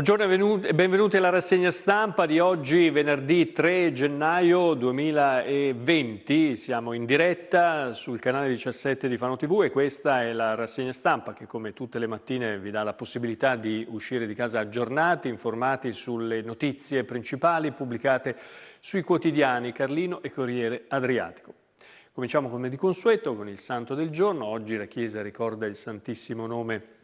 Buongiorno e benvenuti alla rassegna stampa di oggi, venerdì 3 gennaio 2020. Siamo in diretta sul canale 17 di Fano TV e questa è la rassegna stampa che come tutte le mattine vi dà la possibilità di uscire di casa aggiornati, informati sulle notizie principali pubblicate sui quotidiani Carlino e Corriere Adriatico. Cominciamo come di consueto con il santo del giorno. Oggi la Chiesa ricorda il Santissimo Nome di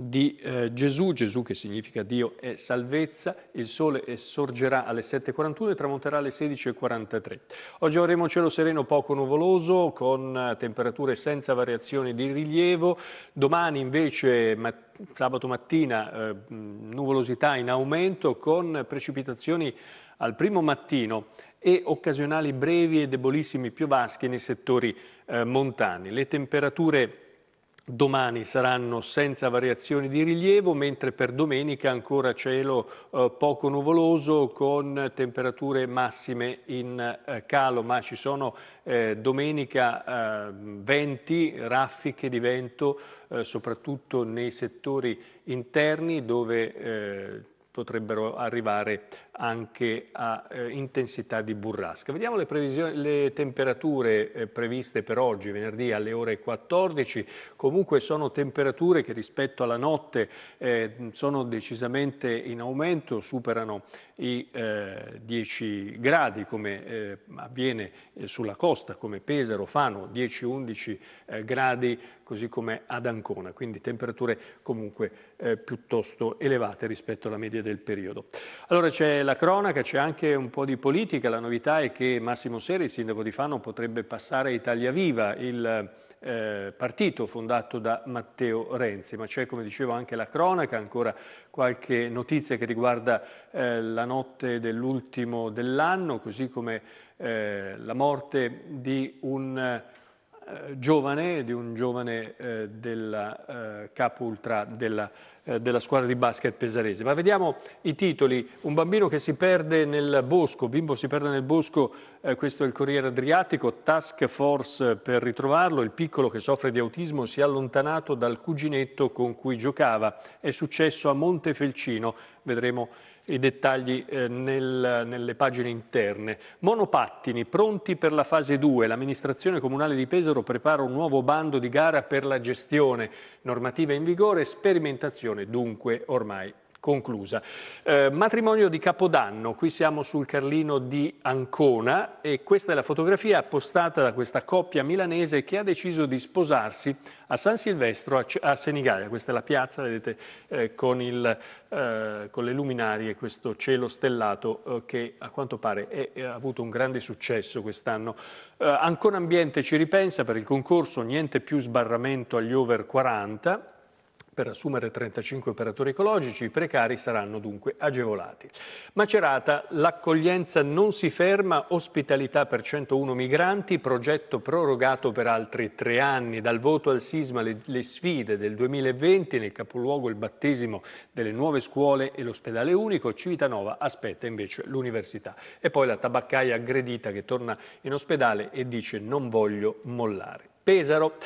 di eh, Gesù, Gesù che significa Dio è salvezza, il sole sorgerà alle 7.41 e tramonterà alle 16.43. Oggi avremo cielo sereno poco nuvoloso con eh, temperature senza variazioni di rilievo, domani invece mattina sabato mattina eh, nuvolosità in aumento con precipitazioni al primo mattino e occasionali brevi e debolissimi piovaschi nei settori eh, montani. Le temperature Domani saranno senza variazioni di rilievo, mentre per domenica ancora cielo eh, poco nuvoloso con temperature massime in eh, calo, ma ci sono eh, domenica eh, venti, raffiche di vento, eh, soprattutto nei settori interni dove eh, potrebbero arrivare anche a eh, intensità di burrasca. Vediamo le, le temperature eh, previste per oggi, venerdì alle ore 14. Comunque sono temperature che rispetto alla notte eh, sono decisamente in aumento, superano i 10 eh, gradi come eh, avviene eh, sulla costa, come Pesaro, Fano, 10-11 gradi così come ad Ancona, quindi temperature comunque piuttosto elevate rispetto alla media del periodo. Allora c'è della cronaca c'è anche un po' di politica, la novità è che Massimo Seri, sindaco di Fano, potrebbe passare a Italia Viva, il eh, partito fondato da Matteo Renzi, ma c'è come dicevo anche la cronaca, ancora qualche notizia che riguarda eh, la notte dell'ultimo dell'anno, così come eh, la morte di un eh, giovane, di un giovane eh, del eh, capo ultra della, eh, della, squadra di basket pesarese. Ma vediamo i titoli. Un bambino che si perde nel bosco, bimbo si perde nel bosco eh, questo è il Corriere Adriatico, task force per ritrovarlo, il piccolo che soffre di autismo si è allontanato dal cuginetto con cui giocava, è successo a Montefelcino, vedremo i dettagli eh, nel, nelle pagine interne. Monopattini, pronti per la fase 2. L'amministrazione comunale di Pesaro prepara un nuovo bando di gara per la gestione. Normativa in vigore, sperimentazione dunque ormai conclusa. Eh, matrimonio di Capodanno, qui siamo sul Carlino di Ancona e questa è la fotografia postata da questa coppia milanese che ha deciso di sposarsi a San Silvestro a, C a Senigallia. Questa è la piazza, vedete, eh, con, il, eh, con, le luminarie, questo cielo stellato eh, che a quanto pare ha avuto un grande successo quest'anno. Eh, Ancona Ambiente ci ripensa per il concorso, niente più sbarramento agli over 40 per assumere 35 operatori ecologici i precari saranno dunque agevolati. Macerata, l'accoglienza non si ferma, ospitalità per 101 migranti, progetto prorogato per altri tre anni. Dal voto al sisma le, le sfide del 2020, nel capoluogo il battesimo delle nuove scuole e l'ospedale unico, Civitanova aspetta invece l'università. E poi la tabaccaia aggredita che torna in ospedale e dice non voglio mollare. Pesaro.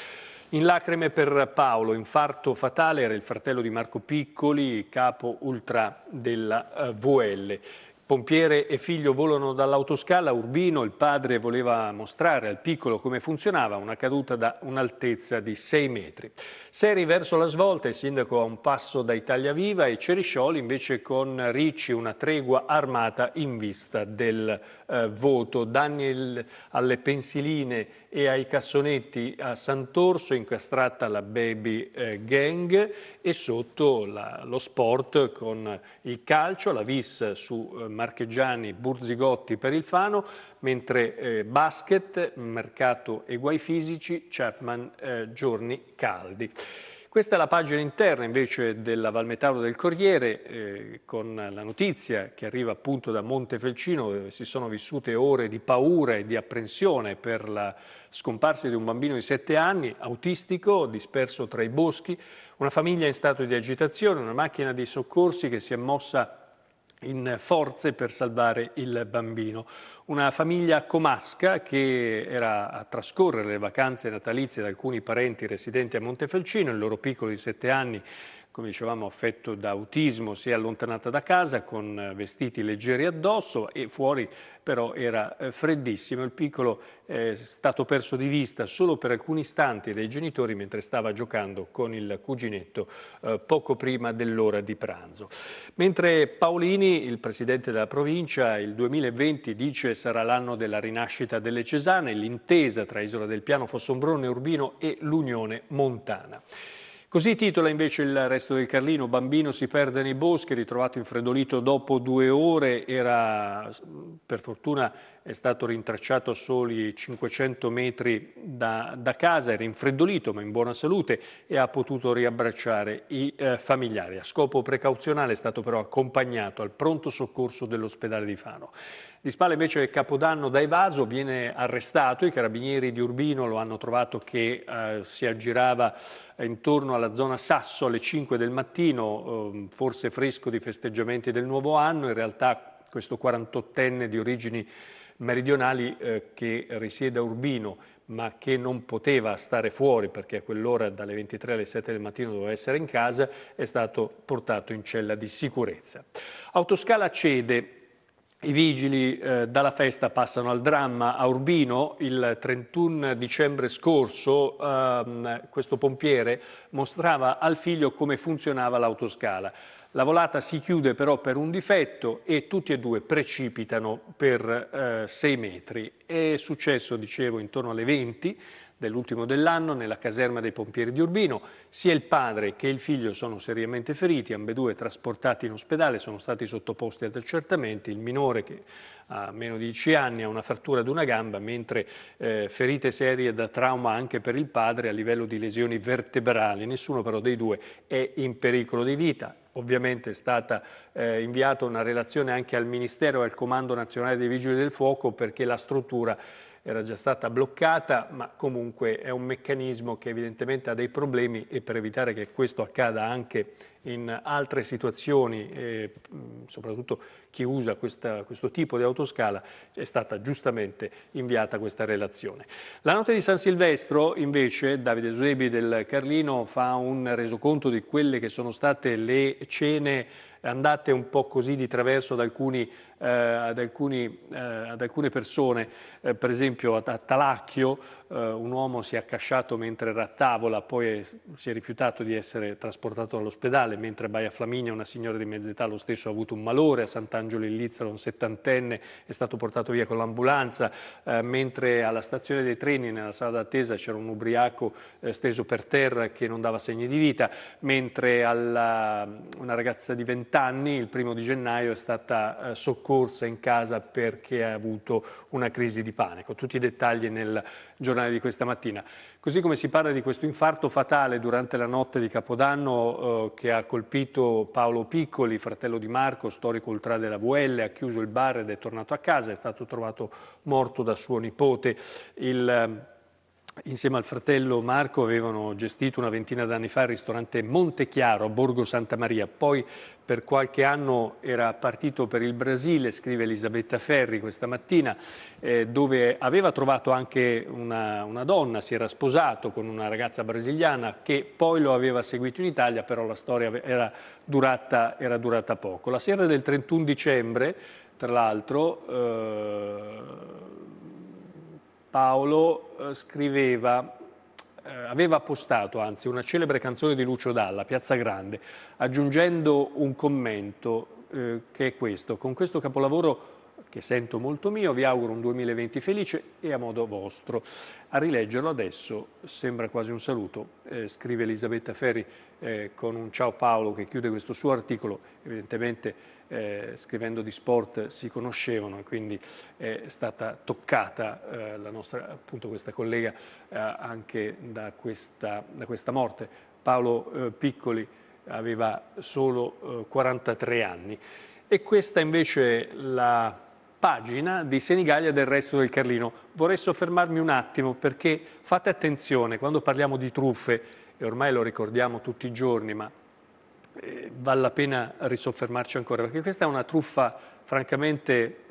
In lacrime per Paolo, infarto fatale, era il fratello di Marco Piccoli, capo ultra della eh, VL. Pompiere e figlio volano dall'autoscala Urbino, il padre voleva mostrare al piccolo come funzionava una caduta da un'altezza di 6 metri. Seri verso la svolta, il sindaco a un passo da Italia Viva e Ceriscioli invece con Ricci una tregua armata in vista del eh, voto. Danni alle pensiline e ai cassonetti a Sant'Orso incastrata la baby eh, gang e sotto la, lo sport con il calcio, la vis su eh, Marchegiani, Burzigotti per il Fano, mentre eh, basket, mercato e guai fisici, Chapman, eh, giorni caldi. Questa è la pagina interna invece della Valmetano del Corriere eh, con la notizia che arriva appunto da Montefelcino dove si sono vissute ore di paura e di apprensione per la scomparsa di un bambino di 7 anni, autistico, disperso tra i boschi, una famiglia in stato di agitazione, una macchina di soccorsi che si è mossa in forze per salvare il bambino. Una famiglia comasca che era a trascorrere le vacanze natalizie da alcuni parenti residenti a Montefelcino, il loro piccolo di 7 anni come dicevamo, affetto da autismo, si è allontanata da casa con eh, vestiti leggeri addosso e fuori però era eh, freddissimo. Il piccolo eh, è stato perso di vista solo per alcuni istanti dai genitori mentre stava giocando con il cuginetto eh, poco prima dell'ora di pranzo. Mentre Paolini, il presidente della provincia, il 2020 dice sarà l'anno della rinascita delle Cesane, l'intesa tra Isola del Piano, Fossombrone, Urbino e l'Unione Montana. Così titola invece il resto del Carlino, bambino si perde nei boschi, ritrovato infredolito dopo due ore, era, per fortuna è stato rintracciato a soli 500 metri da, da casa, era infreddolito ma in buona salute e ha potuto riabbracciare i eh, familiari. A scopo precauzionale è stato però accompagnato al pronto soccorso dell'ospedale di Fano. Di Spalla invece è Capodanno da evaso, viene arrestato, i carabinieri di Urbino lo hanno trovato che eh, si aggirava intorno alla zona Sasso alle 5 del mattino, eh, forse fresco di festeggiamenti del nuovo anno, in realtà questo 48enne di origini meridionali eh, che risiede a Urbino ma che non poteva stare fuori perché a quell'ora dalle 23 alle 7 del mattino doveva essere in casa, è stato portato in cella di sicurezza. Autoscala cede i vigili eh, dalla festa passano al dramma. A Urbino il 31 dicembre scorso ehm, questo pompiere mostrava al figlio come funzionava l'autoscala. La volata si chiude però per un difetto e tutti e due precipitano per 6 eh, metri. È successo, dicevo, intorno alle 20 dell'ultimo dell'anno nella caserma dei pompieri di Urbino. Sia il padre che il figlio sono seriamente feriti, ambedue trasportati in ospedale, sono stati sottoposti ad accertamenti. Il minore che ha meno di 10 anni ha una frattura di una gamba, mentre eh, ferite serie da trauma anche per il padre a livello di lesioni vertebrali. Nessuno però dei due è in pericolo di vita. Ovviamente è stata eh, inviata una relazione anche al Ministero e al Comando Nazionale dei Vigili del Fuoco perché la struttura era già stata bloccata, ma comunque è un meccanismo che evidentemente ha dei problemi e per evitare che questo accada anche in altre situazioni, eh, soprattutto chi usa questa, questo tipo di autoscala, è stata giustamente inviata questa relazione. La notte di San Silvestro, invece, Davide Zuebi del Carlino fa un resoconto di quelle che sono state le cene andate un po' così di traverso da alcuni eh, ad, alcuni, eh, ad, alcune persone, eh, per esempio a, a Talacchio eh, un uomo si è accasciato mentre era a tavola, poi è, si è rifiutato di essere trasportato all'ospedale, mentre a Baia Flaminia una signora di mezz'età lo stesso ha avuto un malore, a Sant'Angelo in Lizzaro un settantenne è stato portato via con l'ambulanza, eh, mentre alla stazione dei treni nella sala d'attesa c'era un ubriaco eh, steso per terra che non dava segni di vita, mentre alla, una ragazza di 20 anni il primo di gennaio è stata soccorsa scorsa in casa perché ha avuto una crisi di panico. Tutti i dettagli nel giornale di questa mattina. Così come si parla di questo infarto fatale durante la notte di Capodanno eh, che ha colpito Paolo Piccoli, fratello di Marco, storico ultra della VL, ha chiuso il bar ed è tornato a casa, è stato trovato morto da suo nipote. Il, insieme al fratello Marco avevano gestito una ventina d'anni fa il ristorante Montechiaro a Borgo Santa Maria, poi per qualche anno era partito per il Brasile, scrive Elisabetta Ferri questa mattina, eh, dove aveva trovato anche una, una, donna, si era sposato con una ragazza brasiliana che poi lo aveva seguito in Italia, però la storia era durata, era durata poco. La sera del 31 dicembre, tra l'altro, eh, Paolo eh, scriveva, eh, aveva postato anzi una celebre canzone di Lucio Dalla, Piazza Grande, aggiungendo un commento eh, che è questo. Con questo capolavoro che sento molto mio, vi auguro un 2020 felice e a modo vostro. A rileggerlo adesso sembra quasi un saluto, eh, scrive Elisabetta Ferri eh, con un ciao Paolo che chiude questo suo articolo, evidentemente eh, scrivendo di sport si conoscevano e quindi è stata toccata eh, la nostra, appunto questa collega eh, anche da questa, da questa, morte. Paolo eh, Piccoli aveva solo 43 anni e questa invece la pagina di Senigallia del resto del Carlino. Vorrei soffermarmi un attimo perché fate attenzione, quando parliamo di truffe, e ormai lo ricordiamo tutti i giorni, ma eh, vale la pena risoffermarci ancora, perché questa è una truffa francamente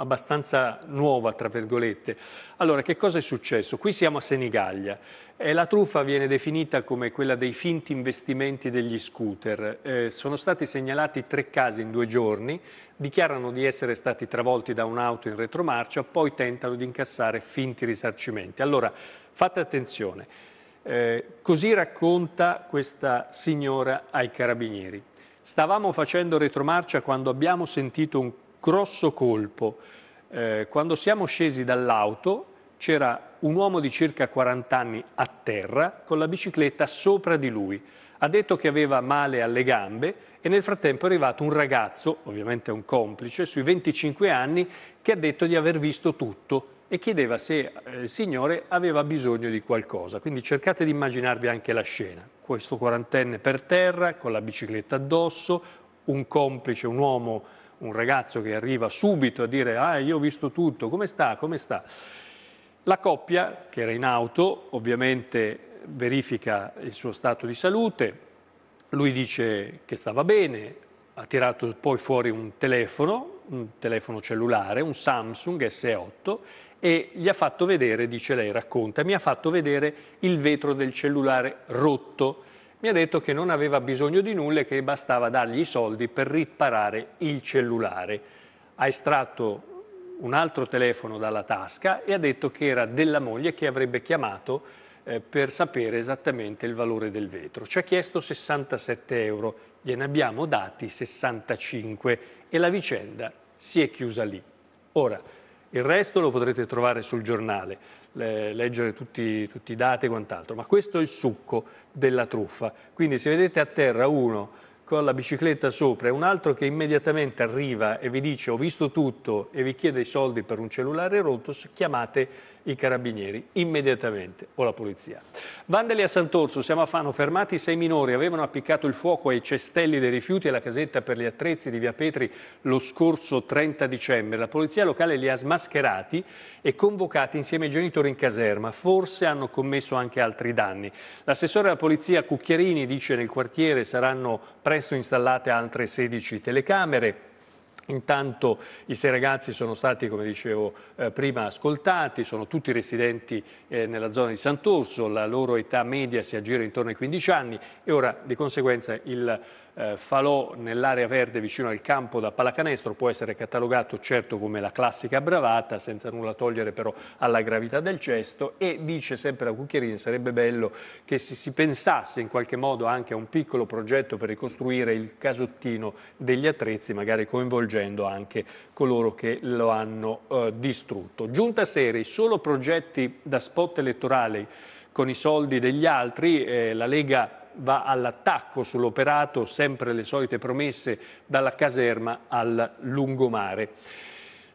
abbastanza nuova, tra virgolette. Allora, che cosa è successo? Qui siamo a Senigallia e la truffa viene definita come quella dei finti investimenti degli scooter. Eh, sono stati segnalati tre casi in due giorni, dichiarano di essere stati travolti da un'auto in retromarcia, poi tentano di incassare finti risarcimenti. Allora, fate attenzione. Eh, così racconta questa signora ai carabinieri. Stavamo facendo retromarcia quando abbiamo sentito un grosso colpo. Eh, quando siamo scesi dall'auto c'era un uomo di circa 40 anni a terra con la bicicletta sopra di lui. Ha detto che aveva male alle gambe e nel frattempo è arrivato un ragazzo, ovviamente un complice, sui 25 anni, che ha detto di aver visto tutto e chiedeva se eh, il signore aveva bisogno di qualcosa. Quindi cercate di immaginarvi anche la scena. Questo quarantenne per terra, con la bicicletta addosso, un complice, un uomo un ragazzo che arriva subito a dire ah io ho visto tutto, come sta, come sta. La coppia che era in auto ovviamente verifica il suo stato di salute, lui dice che stava bene, ha tirato poi fuori un telefono, un telefono cellulare, un Samsung S8 e gli ha fatto vedere, dice lei, racconta, mi ha fatto vedere il vetro del cellulare rotto mi ha detto che non aveva bisogno di nulla e che bastava dargli i soldi per riparare il cellulare. Ha estratto un altro telefono dalla tasca e ha detto che era della moglie che avrebbe chiamato eh, per sapere esattamente il valore del vetro. Ci ha chiesto 67 euro, gliene abbiamo dati 65 e la vicenda si è chiusa lì. Ora, il resto lo potrete trovare sul giornale le, leggere tutti, tutti, i dati e quant'altro, ma questo è il succo della truffa. Quindi se vedete a terra uno con la bicicletta sopra e un altro che immediatamente arriva e vi dice ho visto tutto e vi chiede i soldi per un cellulare rotto, chiamate i carabinieri immediatamente o la polizia. Vandali a Sant'Orso, siamo a Fano, fermati sei minori, avevano appiccato il fuoco ai cestelli dei rifiuti e alla casetta per gli attrezzi di Via Petri lo scorso 30 dicembre. La polizia locale li ha smascherati e convocati insieme ai genitori in caserma. Forse hanno commesso anche altri danni. L'assessore della polizia Cucchiarini dice nel quartiere saranno presto installate altre 16 telecamere. Intanto i sei ragazzi sono stati, come dicevo eh, prima, ascoltati, sono tutti residenti eh, nella zona di Sant'Orso, la loro età media si aggira intorno ai 15 anni e ora di conseguenza il eh, falò nell'area verde vicino al campo da pallacanestro può essere catalogato certo come la classica bravata, senza nulla togliere però alla gravità del cesto e dice sempre la Cucchierini sarebbe bello che si, si pensasse in qualche modo anche a un piccolo progetto per ricostruire il casottino degli attrezzi, magari coinvolgendo anche coloro che lo hanno eh, distrutto. Giunta Seri, solo progetti da spot elettorali con i soldi degli altri, eh, la Lega va all'attacco sull'operato, sempre le solite promesse, dalla caserma al lungomare.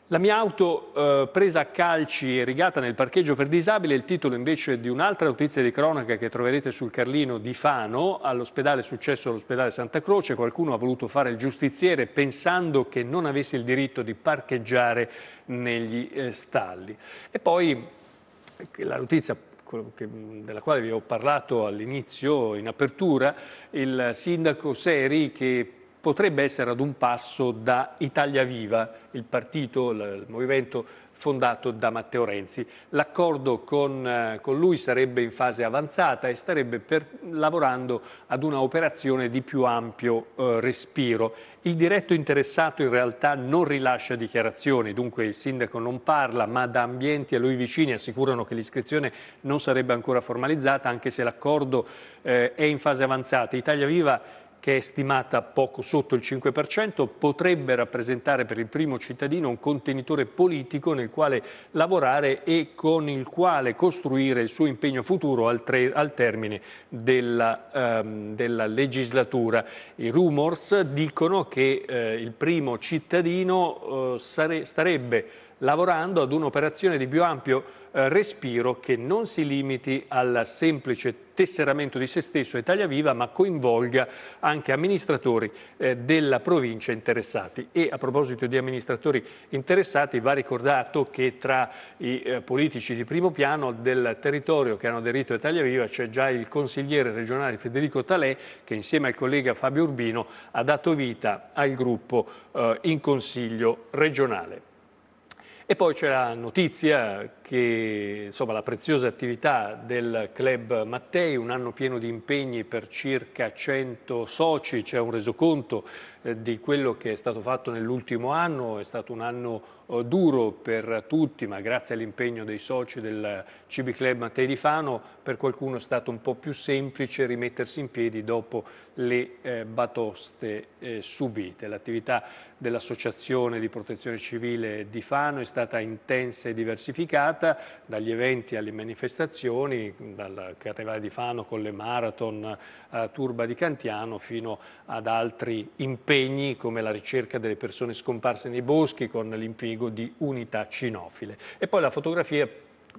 La mia auto eh, presa a calci e rigata nel parcheggio per disabile è il titolo invece di un'altra notizia di cronaca che troverete sul Carlino di Fano, all'ospedale successo all'ospedale Santa Croce, qualcuno ha voluto fare il giustiziere pensando che non avesse il diritto di parcheggiare negli eh, stalli. E poi eh, la notizia della quale vi ho parlato all'inizio, in apertura, il sindaco Seri che potrebbe essere ad un passo da Italia Viva, il partito, il movimento fondato da Matteo Renzi. L'accordo con, eh, con, lui sarebbe in fase avanzata e starebbe per, lavorando ad una operazione di più ampio eh, respiro. Il diretto interessato in realtà non rilascia dichiarazioni, dunque il sindaco non parla, ma da ambienti a lui vicini assicurano che l'iscrizione non sarebbe ancora formalizzata, anche se l'accordo eh, è in fase avanzata. Italia Viva che è stimata poco sotto il 5%, potrebbe rappresentare per il primo cittadino un contenitore politico nel quale lavorare e con il quale costruire il suo impegno futuro al, tre, al termine della, ehm, della, legislatura. I rumors dicono che eh, il primo cittadino eh, sare, starebbe lavorando ad un'operazione di più ampio eh, respiro che non si limiti al semplice tesseramento di se stesso Italia Viva, ma coinvolga anche amministratori eh, della provincia interessati. E a proposito di amministratori interessati, va ricordato che tra i eh, politici di primo piano del territorio che hanno aderito a Italia Viva c'è già il consigliere regionale Federico Talè, che insieme al collega Fabio Urbino ha dato vita al gruppo in consiglio regionale. E poi c'è la notizia che, insomma, la preziosa attività del Club Mattei, un anno pieno di impegni per circa 100 soci, c'è un resoconto eh, di quello che è stato fatto nell'ultimo anno, è stato un anno eh, duro per tutti, ma grazie all'impegno dei soci del CB Club Mattei di Fano, per qualcuno è stato un po' più semplice rimettersi in piedi dopo le eh, batoste eh, subite. L'attività dell'Associazione di Protezione Civile di Fano è stata intensa e diversificata, dedicata dagli eventi alle manifestazioni, dal Carnevale di Fano con le marathon a eh, Turba di Cantiano fino ad altri impegni come la ricerca delle persone scomparse nei boschi con l'impiego di unità cinofile. E poi la fotografia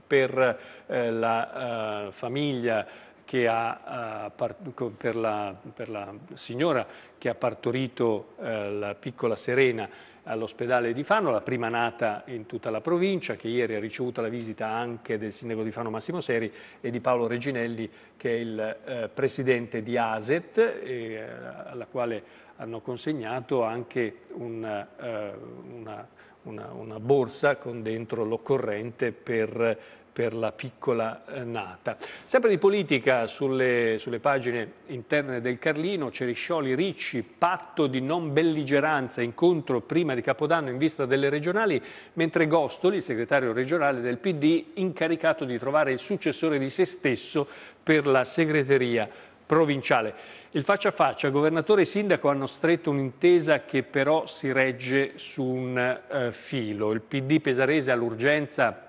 per eh, la eh, famiglia che ha, eh, per, la, per la signora che ha partorito eh, la piccola Serena all'ospedale di Fano, la prima nata in tutta la provincia, che ieri ha ricevuto la visita anche del sindaco di Fano Massimo Seri e di Paolo Reginelli, che è il eh, presidente di ASET, eh, alla quale hanno consegnato anche un, eh, una, una, una borsa con dentro l'occorrente per per la piccola eh, nata. Sempre di politica sulle, sulle pagine interne del Carlino, Ceriscioli, Ricci, patto di non belligeranza, incontro prima di Capodanno in vista delle regionali, mentre Gostoli, segretario regionale del PD, incaricato di trovare il successore di se stesso per la segreteria provinciale. Il faccia a faccia, governatore e sindaco hanno stretto un'intesa che però si regge su un eh, filo. Il PD pesarese ha l'urgenza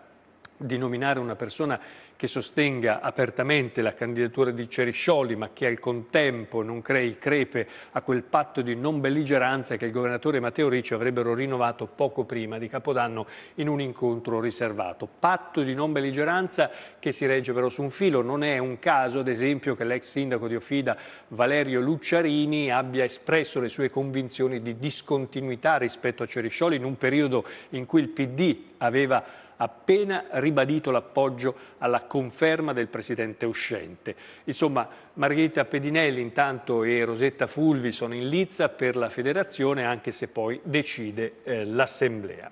di nominare una persona che sostenga apertamente la candidatura di Ceriscioli ma che al contempo non crei crepe a quel patto di non belligeranza che il governatore Matteo Ricci avrebbero rinnovato poco prima di Capodanno in un incontro riservato. Patto di non belligeranza che si regge però su un filo. Non è un caso, ad esempio, che l'ex sindaco di Ofida Valerio Lucciarini abbia espresso le sue convinzioni di discontinuità rispetto a Ceriscioli in un periodo in cui il PD aveva appena ribadito l'appoggio alla conferma del presidente uscente. Insomma, Margherita Pedinelli intanto e Rosetta Fulvi sono in lizza per la federazione anche se poi decide eh, l'assemblea.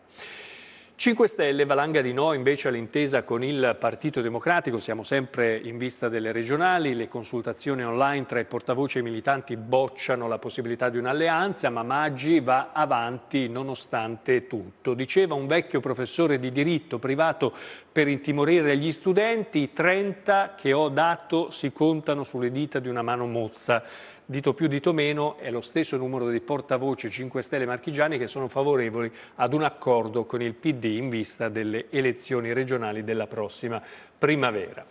5 Stelle, valanga di no invece all'intesa con il Partito Democratico, siamo sempre in vista delle regionali, le consultazioni online tra i portavoce e i militanti bocciano la possibilità di un'alleanza, ma Maggi va avanti nonostante tutto. Diceva un vecchio professore di diritto privato per intimorire gli studenti, i 30 che ho dato si contano sulle dita di una mano mozza dito più dito meno è lo stesso numero di portavoce 5 Stelle marchigiani che sono favorevoli ad un accordo con il PD in vista delle elezioni regionali della prossima primavera.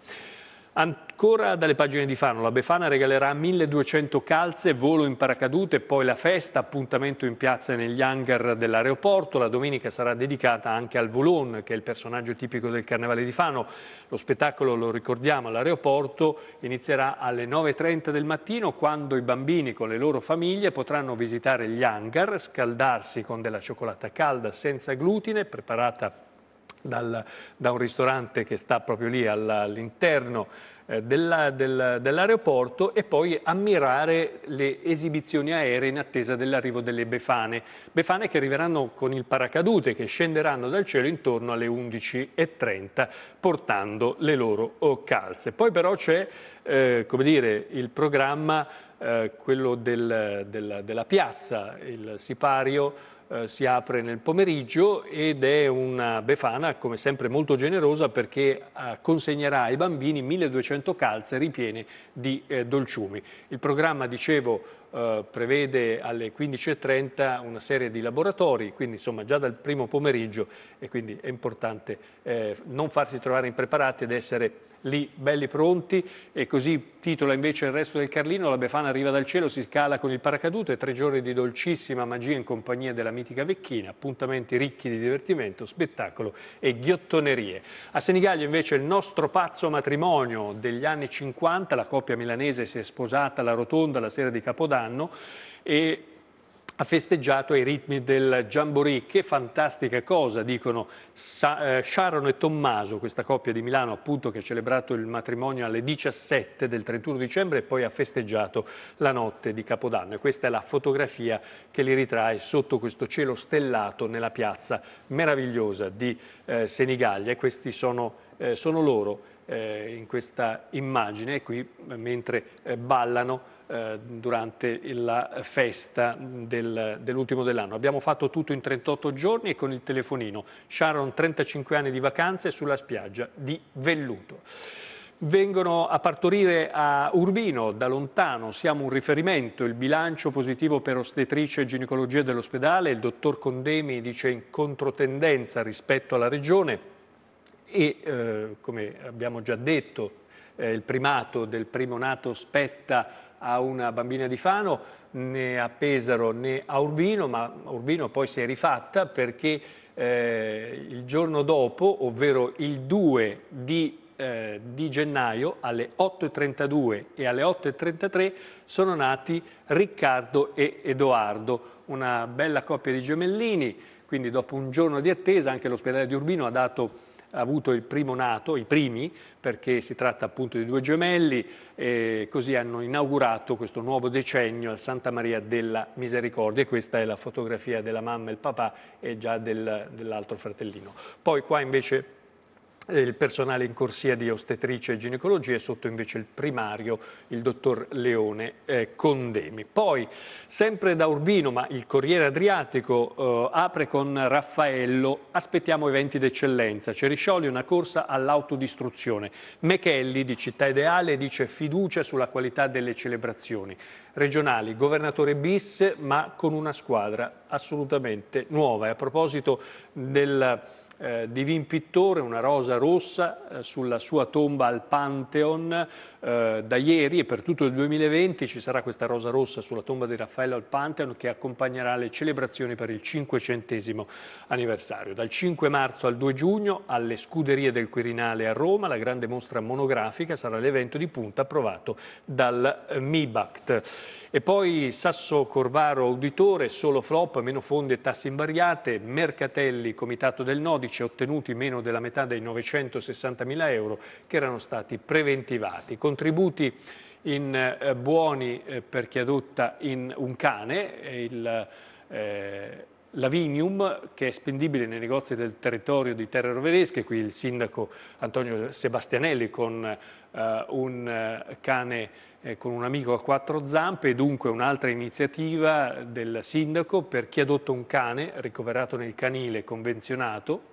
Ancora dalle pagine di Fano, la Befana regalerà 1200 calze, volo in paracadute, poi la festa, appuntamento in piazza e negli hangar dell'aeroporto. La domenica sarà dedicata anche al Volon, che è il personaggio tipico del Carnevale di Fano. Lo spettacolo, lo ricordiamo, all'aeroporto inizierà alle 9.30 del mattino, quando i bambini con le loro famiglie potranno visitare gli hangar, scaldarsi con della cioccolata calda senza glutine, preparata dal, da un ristorante che sta proprio lì all'interno eh, dell'aeroporto e poi ammirare le esibizioni aeree in attesa dell'arrivo delle befane. Befane che arriveranno con il paracadute che scenderanno dal cielo intorno alle 11.30 portando le loro oh, calze. Poi però c'è eh, come dire, il programma, eh, quello del, del, della piazza, il sipario eh, si apre nel pomeriggio ed è una befana come sempre molto generosa perché eh, consegnerà ai bambini 1200 calze ripiene di eh, dolciumi. Il programma, dicevo, eh, prevede alle 15.30 una serie di laboratori, quindi insomma già dal primo pomeriggio e quindi è importante eh, non farsi trovare impreparati ed essere lì belli pronti e così titola invece il resto del Carlino, la Befana arriva dal cielo, si scala con il paracadute, tre giorni di dolcissima magia in compagnia della mitica Vecchina, appuntamenti ricchi di divertimento, spettacolo e ghiottonerie. A Senigallia invece il nostro pazzo matrimonio degli anni 50, la coppia milanese si è sposata alla Rotonda la sera di Capodanno e ha festeggiato ai ritmi del Jamboree. Che fantastica cosa, dicono Sa eh, Sharon e Tommaso, questa coppia di Milano appunto che ha celebrato il matrimonio alle 17 del 31 dicembre e poi ha festeggiato la notte di Capodanno. E questa è la fotografia che li ritrae sotto questo cielo stellato nella piazza meravigliosa di eh, Senigallia. E questi sono, eh, sono loro eh, in questa immagine, qui mentre eh, ballano eh, durante la festa del, dell'ultimo dell'anno. Abbiamo fatto tutto in 38 giorni e con il telefonino. Sharon 35 anni di vacanze sulla spiaggia di Velluto vengono a partorire a Urbino da lontano, siamo un riferimento, il bilancio positivo per ostetrice e ginecologia dell'ospedale, il dottor Condemi dice in controtendenza rispetto alla regione e eh, come abbiamo già detto eh, il primato del primo nato spetta a una bambina di Fano, né a Pesaro né a Urbino, ma Urbino poi si è rifatta perché eh, il giorno dopo, ovvero il 2 di eh, di gennaio alle 8.32 e alle 8.33 sono nati Riccardo e Edoardo, una bella coppia di gemellini, quindi dopo un giorno di attesa anche l'ospedale di Urbino ha dato avuto il primo nato, i primi, perché si tratta appunto di due gemelli, e così hanno inaugurato questo nuovo decennio al Santa Maria della Misericordia e questa è la fotografia della mamma e il papà e già del, dell'altro fratellino. Poi qua invece il personale in corsia di ostetricia e ginecologia e sotto invece il primario, il dottor Leone eh, Condemi. Poi, sempre da Urbino, ma il Corriere Adriatico eh, apre con Raffaello, aspettiamo eventi d'eccellenza, Ceriscioli una corsa all'autodistruzione, Mechelli di Città Ideale dice fiducia sulla qualità delle celebrazioni, regionali, governatore bis, ma con una squadra assolutamente nuova. E a proposito del eh, Divin Pittore, una rosa rossa eh, sulla sua tomba al Pantheon. Eh, da ieri e per tutto il 2020 ci sarà questa rosa rossa sulla tomba di Raffaello al Pantheon che accompagnerà le celebrazioni per il 500 anniversario. Dal 5 marzo al 2 giugno alle Scuderie del Quirinale a Roma la grande mostra monografica sarà l'evento di punta approvato dal MIBACT. E poi Sasso Corvaro Auditore, solo flop, meno fondi e tasse invariate, Mercatelli Comitato del Nodice ottenuti meno della metà dei 960 mila euro che erano stati preventivati. Contributi in eh, buoni eh, per chi adotta in un cane, eh, il, eh, l'Avinium, che è spendibile nei negozi del territorio di Terre Roveresche, qui il sindaco Antonio Sebastianelli con eh, un eh, cane eh, con un amico a quattro zampe e dunque un'altra iniziativa del sindaco per chi adotta un cane ricoverato nel canile convenzionato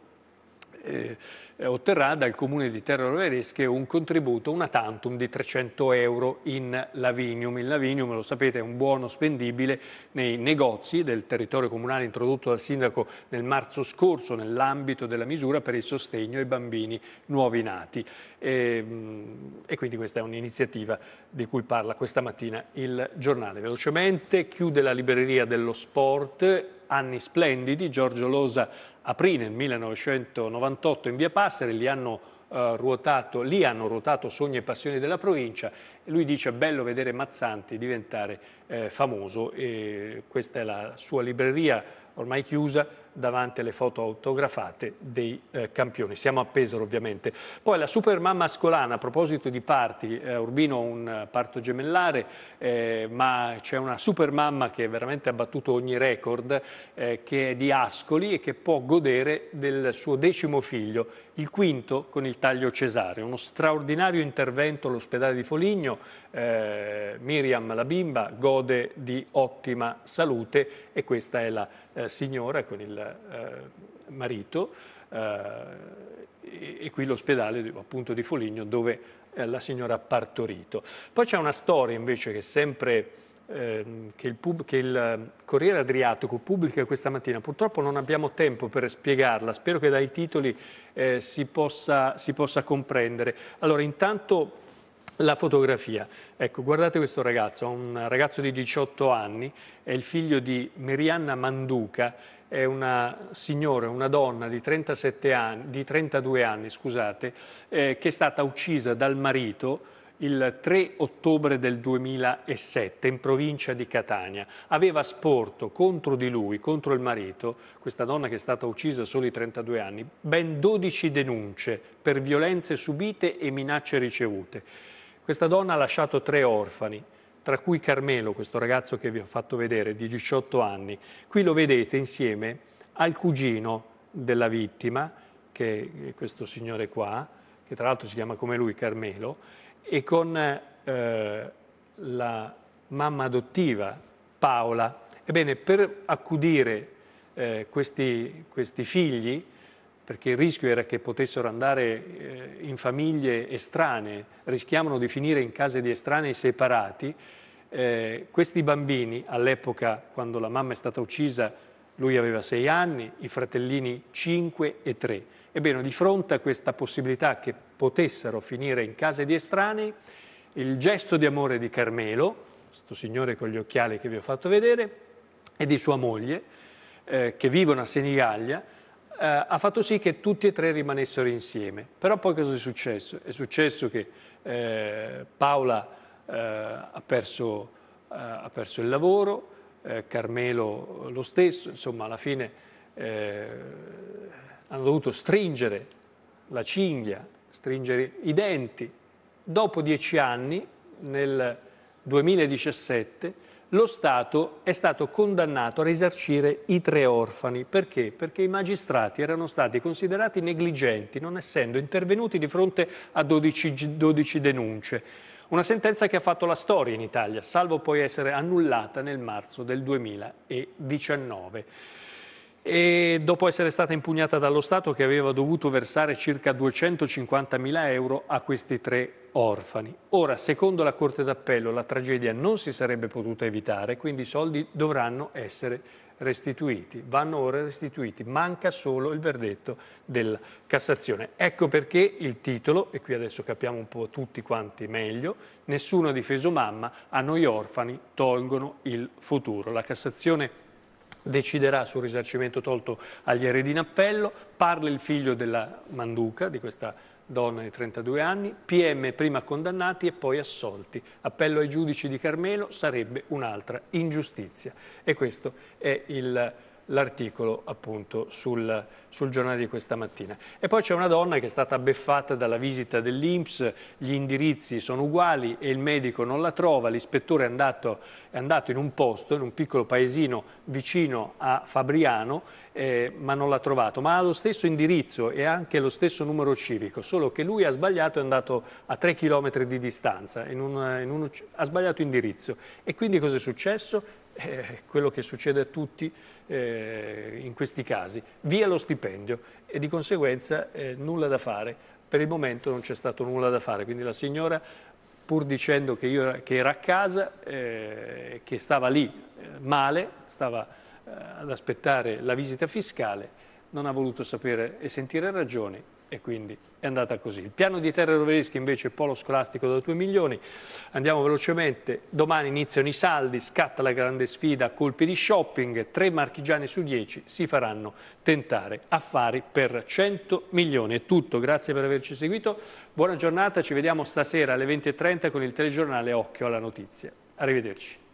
eh, otterrà dal comune di Terra Veresche un contributo, una tantum di 300 euro in Lavinium. Il Lavinium, lo sapete, è un buono spendibile nei negozi del territorio comunale introdotto dal sindaco nel marzo scorso nell'ambito della misura per il sostegno ai bambini nuovi nati. E, ehm, e quindi questa è un'iniziativa di cui parla questa mattina il giornale. Velocemente chiude la libreria dello sport anni splendidi, Giorgio Losa aprì nel 1998 in via Passere, li hanno eh, ruotato, lì hanno ruotato sogni e passioni della provincia. Lui dice bello vedere Mazzanti diventare eh, famoso e questa è la sua libreria ormai chiusa, davanti alle foto autografate dei eh, campioni. Siamo a Pesaro ovviamente. Poi la Supermamma Ascolana, a proposito di parti, eh, Urbino ha un parto gemellare, eh, ma c'è una Supermamma che veramente ha battuto ogni record, eh, che è di Ascoli e che può godere del suo decimo figlio, il quinto con il taglio cesare. Uno straordinario intervento all'ospedale di Foligno, eh, Miriam la bimba gode di ottima salute e questa è la eh, signora con il del eh, marito eh, e, qui l'ospedale appunto di Foligno dove eh, la signora ha partorito. Poi c'è una storia invece che sempre ehm, che il, pub, che il, Corriere Adriatico pubblica questa mattina. Purtroppo non abbiamo tempo per spiegarla, spero che dai titoli eh, si, possa, si, possa, comprendere. Allora, intanto la fotografia. Ecco, guardate questo ragazzo, un ragazzo di 18 anni, è il figlio di Merianna Manduca, è una signora, una donna di, anni, di 32 anni scusate, eh, che è stata uccisa dal marito il 3 ottobre del 2007 in provincia di Catania. Aveva sporto contro di lui, contro il marito, questa donna che è stata uccisa a soli 32 anni, ben 12 denunce per violenze subite e minacce ricevute. Questa donna ha lasciato tre orfani, tra cui Carmelo, questo ragazzo che vi ho fatto vedere, di 18 anni. Qui lo vedete insieme al cugino della vittima, che è questo signore qua, che tra l'altro si chiama come lui Carmelo, e con eh, la mamma adottiva Paola. Ebbene, per accudire eh, questi, questi figli, perché il rischio era che potessero andare eh, in famiglie estranee, rischiavano di finire in case di estranei separati. Eh, questi bambini, all'epoca quando la mamma è stata uccisa, lui aveva sei anni, i fratellini cinque e tre. Ebbene, di fronte a questa possibilità che potessero finire in case di estranei, il gesto di amore di Carmelo, questo signore con gli occhiali che vi ho fatto vedere, e di sua moglie, eh, che vivono a Senigallia, eh, ha fatto sì che tutti e tre rimanessero insieme. Però poi cosa è successo? È successo che eh, Paola eh, ha, perso, eh, ha, perso, il lavoro, eh, Carmelo lo stesso, insomma alla fine eh, hanno dovuto stringere la cinghia, stringere i denti. Dopo dieci anni, nel 2017, lo Stato è stato condannato a risarcire i tre orfani. Perché? Perché i magistrati erano stati considerati negligenti, non essendo intervenuti di fronte a 12, 12 denunce. Una sentenza che ha fatto la storia in Italia, salvo poi essere annullata nel marzo del 2019 e dopo essere stata impugnata dallo Stato che aveva dovuto versare circa 250.000 euro a questi tre orfani. Ora, secondo la Corte d'Appello, la tragedia non si sarebbe potuta evitare, quindi i soldi dovranno essere restituiti, vanno ora restituiti, manca solo il verdetto della Cassazione. Ecco perché il titolo, e qui adesso capiamo un po' tutti quanti meglio, Nessuno ha difeso mamma, a noi orfani tolgono il futuro. La Cassazione deciderà sul risarcimento tolto agli eredi in appello, parla il figlio della Manduca, di questa donna di 32 anni, PM prima condannati e poi assolti. Appello ai giudici di Carmelo sarebbe un'altra ingiustizia. E questo è il l'articolo appunto sul, sul, giornale di questa mattina. E poi c'è una donna che è stata beffata dalla visita dell'Inps, gli indirizzi sono uguali e il medico non la trova, l'ispettore è andato, è andato in un posto, in un piccolo paesino vicino a Fabriano, eh, ma non l'ha trovato, ma ha lo stesso indirizzo e anche lo stesso numero civico, solo che lui ha sbagliato e è andato a 3 km di distanza, in un, in un, ha sbagliato indirizzo. E quindi cosa è successo? Eh, quello che succede a tutti eh, in questi casi, via lo stipendio e di conseguenza eh, nulla da fare. Per il momento non c'è stato nulla da fare, quindi la signora pur dicendo che, io, che era a casa, eh, che stava lì eh, male, stava eh, ad aspettare la visita fiscale, non ha voluto sapere e sentire ragioni e quindi è andata così. Il piano di terra Roverischi invece è polo scolastico da 2 milioni, andiamo velocemente, domani iniziano i saldi, scatta la grande sfida, colpi di shopping, tre marchigiani su 10 si faranno tentare affari per 100 milioni. È tutto, grazie per averci seguito, buona giornata, ci vediamo stasera alle 20.30 con il telegiornale Occhio alla Notizia. Arrivederci.